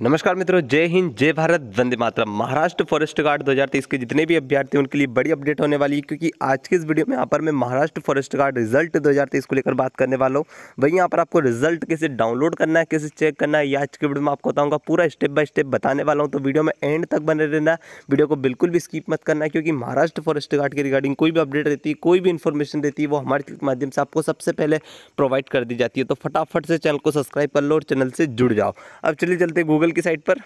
नमस्कार मित्रों जय हिंद जय भारत वंदे मातरम महाराष्ट्र फॉरेस्ट गार्ड 2023 के जितने भी अभ्यर्थी उनके लिए बड़ी अपडेट होने वाली है क्योंकि आज के इस वीडियो में यहाँ पर मैं महाराष्ट्र फॉरेस्ट गार्ड रिजल्ट 2023 को लेकर बात करने वाला हूँ वहीं यहाँ पर आपको रिजल्ट कैसे डाउनलोड करना है कैसे चेक करना है ये आज के वीडियो में आपको बताऊँगा पूरा स्टेप बाय स्टेप बताने वाला हूँ तो वीडियो में एंड तक बने रहना वीडियो को बिल्कुल भी स्कीप मत करना क्योंकि महाराष्ट्र फॉरेस्ट गार्ड की रिगार्डिंग कोई भी अपडेट रहती है कोई भी इन्फॉर्मेशन रहती है वो हमारे माध्यम से आपको सबसे पहले प्रोवाइड कर दी जाती है तो फटाफट से चैनल को सब्सक्राइब कर लो और चैनल से जुड़ जाओ अब चलिए चलते गूगल गूगल की साइट पर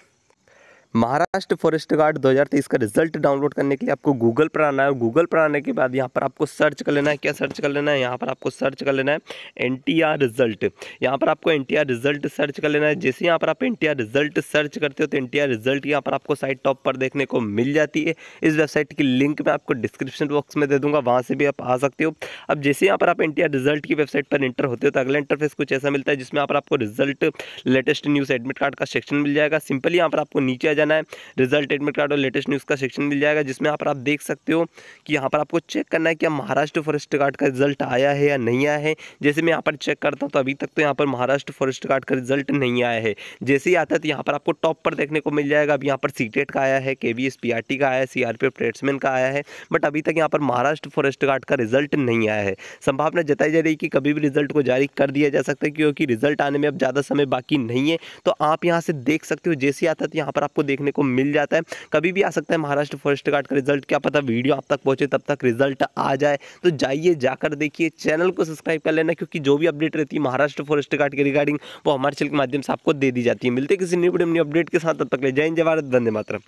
महाराष्ट्र फॉरेस्ट गार्ड 2023 का रिजल्ट डाउनलोड करने के लिए आपको गूगल पर आना है और गूगल पर आने के बाद यहाँ पर आपको सर्च कर लेना है क्या सर्च कर लेना है यहाँ पर आपको सर्च कर लेना है एन रिजल्ट यहाँ पर आपको एन रिजल्ट सर्च कर लेना है जैसे यहाँ पर आप एन रिजल्ट सर्च करते हो तो एन रिजल्ट यहाँ पर आपको साइट टॉप पर देखने को मिल जाती है इस वेबसाइट की लिंक मैं आपको डिस्क्रिप्शन बॉक्स में दे दूँगा वहाँ से भी आप आ सकते हो अब जैसे यहाँ पर आप एन रिजल्ट की वेबसाइट पर इंटर होते हो तो अगला इंटरफेस कुछ ऐसा मिलता है जिसमें यहाँ पर आपको result latest news admit card का सेक्शन मिल जाएगा सिंपली यहाँ पर आपको नीचे आ जाना लेना है रिजल्ट एडमिट कार्ड और लेटेस्ट न्यूज़ का सेक्शन मिल जाएगा जिसमें यहाँ पर आप देख सकते हो कि यहाँ पर आपको चेक करना है कि महाराष्ट्र फॉरेस्ट गार्ड का रिजल्ट आया है या नहीं आया है जैसे मैं यहाँ पर चेक करता हूँ तो अभी तक तो यहाँ पर महाराष्ट्र फॉरेस्ट गार्ड का रिजल्ट नहीं आया है जैसे ही आता है तो यहाँ पर आपको टॉप पर देखने को मिल जाएगा अब यहाँ पर सी e का आया है के वी का आया है सी ट्रेड्समैन का आया है बट अभी तक यहाँ पर महाराष्ट्र फॉरेस्ट गार्ड का रिजल्ट नहीं आया है संभावना जताई जा रही है कि कभी भी रिजल्ट को जारी कर दिया जा सकता है क्योंकि रिजल्ट आने में अब ज़्यादा समय बाकी नहीं है तो आप यहाँ से देख सकते हो जैसे आता है तो यहाँ पर आपको देखने को मिल जाता है कभी भी आ सकता है महाराष्ट्र फर्स्ट कार्ड का रिजल्ट क्या पता वीडियो आप तक पहुंचे तब तक रिजल्ट आ जाए तो जाइए जाकर देखिए चैनल को सब्सक्राइब कर लेना क्योंकि जो भी अपडेट रहती है महाराष्ट्र फॉरेस्ट कार्ड के रिगार्डिंग वो हमारे चैनल के माध्यम से आपको दे दी जाती है मिलते किसी न्यू अपडेट के साथ तब तक ले जय जवाहर भारत वंदे मातरम